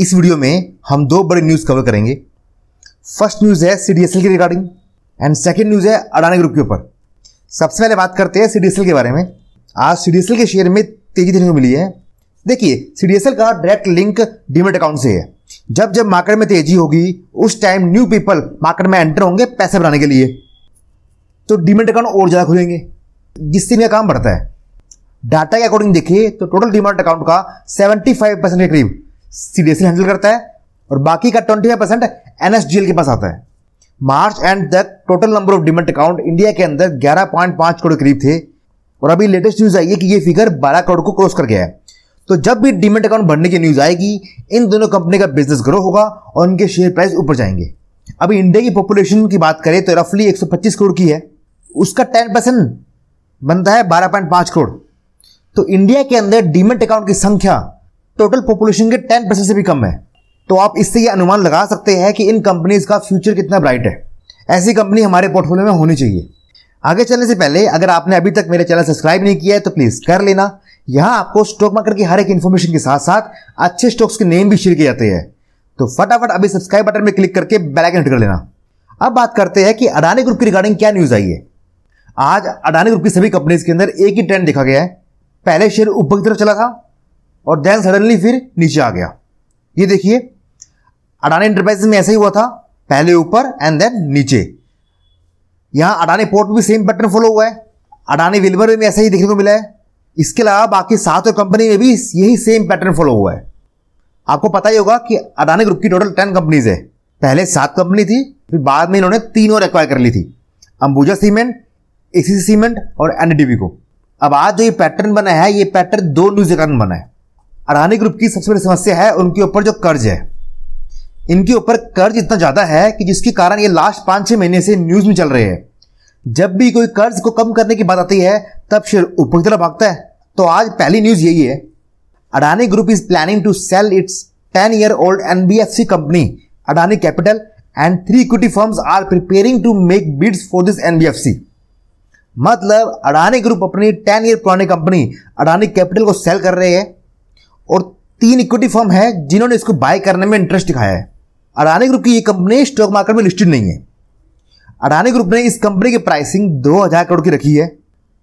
इस वीडियो में हम दो बड़े न्यूज़ कवर करेंगे फर्स्ट न्यूज़ है सी के रिगार्डिंग एंड सेकेंड न्यूज़ है अडानी ग्रुप के ऊपर सबसे पहले बात करते हैं सी के बारे में आज सी के शेयर में तेजी देखने को मिली है देखिए सी का डायरेक्ट लिंक डिमेट अकाउंट से है जब जब मार्केट में तेजी होगी उस टाइम न्यू पीपल मार्केट में एंटर होंगे पैसे बनाने के लिए तो डिमेट अकाउंट और ज़्यादा खुलेंगे जिससे इनका काम बढ़ता है डाटा के अकॉर्डिंग देखिए तो टोटल डिमेट अकाउंट का 75 परसेंट के करीब सीरियसली हैंडल करता है और बाकी का ट्वेंटी फाइव परसेंट एनएसडीएल के पास आता है मार्च एंड तक total number of demat account India के अंदर ग्यारह पॉइंट पांच करोड़ करीब थे और अभी लेटेस्ट न्यूज़ आई है कि ये फिगर बारह करोड़ को क्रॉस कर गया है तो जब भी डिमेंट अकाउंट भरने की न्यूज़ आएगी इन दोनों कंपनी का बिजनेस ग्रो होगा और उनके शेयर प्राइस ऊपर जाएंगे अभी इंडिया की पॉपुलेशन की बात करें तो रफली पच्चीस करोड़ की है उसका टेन परसेंट बनता है पांच करोड़ तो इंडिया के अंदर डिमेंट अकाउंट की संख्या टोटल पॉपुलेशन के टेन परसेंट से भी कम है तो आप इससे ये अनुमान लगा सकते हैं कि इन कंपनीज का फ्यूचर कितना ब्राइट है ऐसी कंपनी हमारे पोर्टफोलियो में होनी चाहिए आगे चलने से पहले अगर आपने अभी तक मेरे चैनल सब्सक्राइब नहीं किया है तो प्लीज़ कर लेना यहां आपको स्टॉक मार्केट की हर एक इन्फॉर्मेशन के साथ साथ अच्छे स्टॉक्स के नेम भी शेयर किए जाते हैं तो फटाफट अभी सब्सक्राइब बटन में क्लिक करके बेल आइकन हिट कर लेना अब बात करते हैं कि अडानी ग्रुप की रिगार्डिंग क्या न्यूज़ आई है आज अडानी ग्रुप की सभी कंपनीज के अंदर एक ही ट्रेंड देखा गया है पहले शेयर ऊपर की तरफ चला था और देन सडनली फिर नीचे आ गया ये देखिए अडानी इंटरप्राइजेस में ऐसा ही हुआ था पहले ऊपर एंड देन नीचे यहां अडानी पोर्ट भी सेम पैटर्न फॉलो हुआ है अडानी विल्बर में ऐसा ही देखने को मिला है इसके अलावा बाकी सात और कंपनी में भी यही सेम पैटर्न फॉलो हुआ है आपको पता ही होगा कि अडानी ग्रुप की टोटल टेन कंपनीज है पहले सात कंपनी थी फिर बाद में इन्होंने तीन और एक्वायर कर ली थी अंबुजा सीमेंट एसीसी सीमेंट और एनडीबी को अब आज जो ये पैटर्न बना है ये पैटर्न दो न्यूज कारण बना है अडानी ग्रुप की सबसे बड़ी समस्या है उनके ऊपर जो कर्ज है इनके ऊपर कर्ज इतना ज़्यादा है कि जिसके कारण ये लास्ट पांच छह महीने से न्यूज़ में चल रहे हैं जब भी कोई कर्ज को कम करने की बात आती है तब शेयर ऊपर की तरफ भागता है तो आज पहली न्यूज़ यही है Adani group is planning to sell its ten year old NBFC company Adani capital and three equity firms are preparing to make bids for this NBFC मतलब अडानी ग्रुप अपनी टेन ईयर पुरानी कंपनी अडानी कैपिटल को सेल कर रहे हैं और तीन इक्विटी फर्म है जिन्होंने इसको बाय करने में इंटरेस्ट दिखाया है अडानी ग्रुप की ये कंपनी स्टॉक मार्केट में लिस्टेड नहीं है अडानी ग्रुप ने इस कंपनी की प्राइसिंग दो हजार करोड़ की रखी है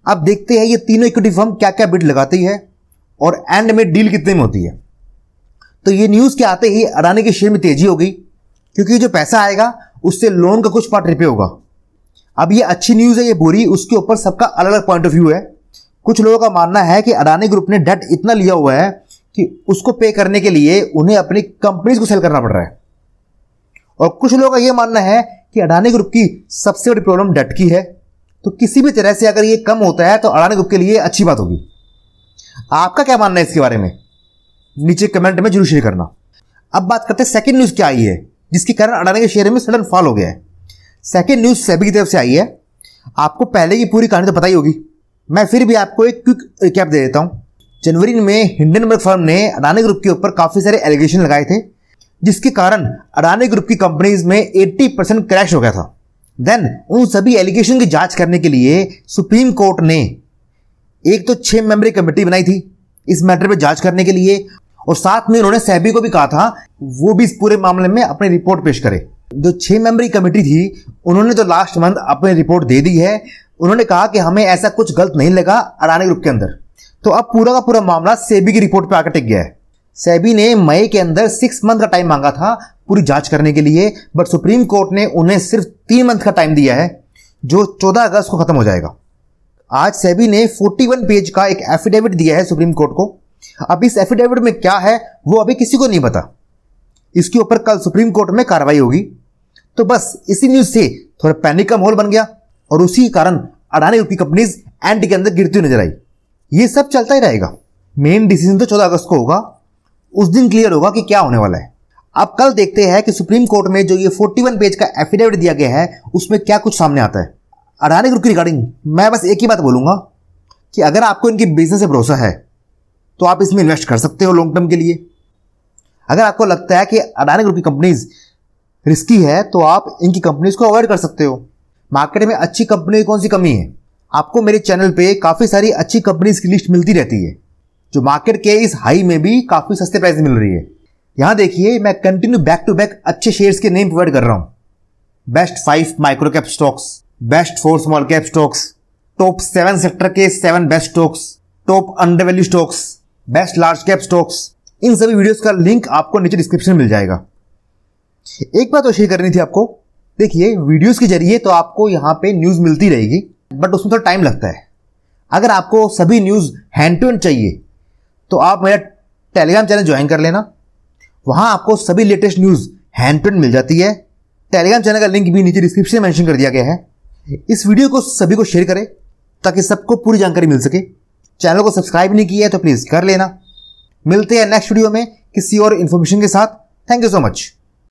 अब देखते हैं ये तीनों इक्विटी फर्म क्या क्या बिड लगाती है और एंड में डील कितने में होती है तो ये न्यूज़ के आते ही अडानी के शेयर में तेजी होगी क्योंकि जो पैसा आएगा उससे लोन का कुछ पार्ट रिपे होगा अब ये अच्छी न्यूज़ है ये बुरी उसके ऊपर सबका अलग अलग पॉइंट ऑफ व्यू है कुछ लोगों का मानना है कि अडानी ग्रुप ने डेट इतना लिया हुआ है कि उसको पे करने के लिए उन्हें अपनी कंपनीज को सेल करना पड़ रहा है और कुछ लोगों का यह मानना है कि अडानी ग्रुप की सबसे बड़ी प्रॉब्लम डेट की है तो किसी भी तरह से अगर ये कम होता है तो अडानी ग्रुप के लिए अच्छी बात होगी आपका क्या मानना है इसके बारे में नीचे कमेंट में जरूर शेयर करना अब बात करते हैं सेकेंड न्यूज़ क्या आई है जिसके कारण अडानी के शेयर में सडन फॉल हो गया है सेकेंड न्यूज़ सेबी की तरफ से आई है आपको पहले की पूरी कहानी तो पता ही होगी मैं फिर भी आपको एक क्विक रिकैप दे देता हूँ जनवरी में हिंडनबर्ग फर्म ने अडानी ग्रुप के ऊपर काफ़ी सारे एलिगेशन लगाए थे जिसके कारण अडानी ग्रुप की कंपनीज में 80 परसेंट क्रैश हो गया था देन उन सभी एलिगेशन की जांच करने के लिए सुप्रीम कोर्ट ने एक तो छह मेंबरी कमेटी बनाई थी इस मैटर पर जांच करने के लिए और साथ में उन्होंने सैबी को भी कहा था वो भी इस पूरे मामले में अपनी रिपोर्ट पेश करे जो छह मेंबरी कमेटी थी उन्होंने तो लास्ट मंथ अपनी रिपोर्ट दे दी है उन्होंने कहा कि हमें ऐसा कुछ गलत नहीं लगा अडानी ग्रुप के अंदर तो अब पूरा का पूरा मामला सेबी की रिपोर्ट पर आकर टिक गया है सेबी ने मई के अंदर सिक्स मंथ का टाइम मांगा था पूरी जांच करने के लिए बट सुप्रीम कोर्ट ने उन्हें सिर्फ तीन मंथ का टाइम दिया है जो चौदह अगस्त को खत्म हो जाएगा आज सेबी ने 41 पेज का एक एफिडेविट दिया है सुप्रीम कोर्ट को अब इस एफिडेविट में क्या है वो अभी किसी को नहीं पता इसके ऊपर कल सुप्रीम कोर्ट में कार्रवाई होगी तो बस इसी न्यूज से थोड़ा पैनिक का माहौल बन गया और उसी कारण अडानी रूपी कंपनीज एंड के अंदर गिरती नजर आई ये सब चलता ही रहेगा मेन डिसीजन तो चौदह अगस्त को होगा उस दिन क्लियर होगा कि क्या होने वाला है अब कल देखते हैं कि सुप्रीम कोर्ट में जो ये 41 पेज का एफिडेविट दिया गया है उसमें क्या कुछ सामने आता है अडानी ग्रुप की रिगार्डिंग मैं बस एक ही बात बोलूंगा कि अगर आपको इनकी बिजनेस से भरोसा है तो आप इसमें इन्वेस्ट कर सकते हो लॉन्ग टर्म के लिए अगर आपको लगता है कि अडानी ग्रुप की कंपनीज रिस्की है तो आप इनकी कंपनीज को अवॉइड कर सकते हो मार्केट में अच्छी कंपनी की कौन सी कमी है आपको मेरे चैनल पे काफ़ी सारी अच्छी कंपनीज की लिस्ट मिलती रहती है जो मार्केट के इस हाई में भी काफ़ी सस्ते प्राइस मिल रही है यहां देखिए मैं कंटिन्यू बैक टू बैक अच्छे शेयर्स के नेम प्रोवाइड कर रहा हूं best five micro cap stocks best four small cap stocks top seven sector के seven best stocks top under value stocks best large cap stocks इन सभी videos का link आपको नीचे डिस्क्रिप्शन मिल जाएगा एक बात और शेयर करनी थी आपको देखिए वीडियोस के जरिए तो आपको यहाँ पे न्यूज़ मिलती रहेगी बट उसमें थोड़ा टाइम लगता है अगर आपको सभी न्यूज़ हैंड टू हैंड चाहिए तो आप मेरा टेलीग्राम चैनल ज्वाइन कर लेना वहां आपको सभी latest news hand to hand मिल जाती है टेलीग्राम चैनल का लिंक भी नीचे डिस्क्रिप्शन में मैंशन कर दिया गया है इस वीडियो को सभी को शेयर करें ताकि सबको पूरी जानकारी मिल सके चैनल को सब्सक्राइब नहीं किया है तो प्लीज़ कर लेना मिलते हैं नेक्स्ट वीडियो में किसी और इन्फॉर्मेशन के साथ थैंक यू सो मच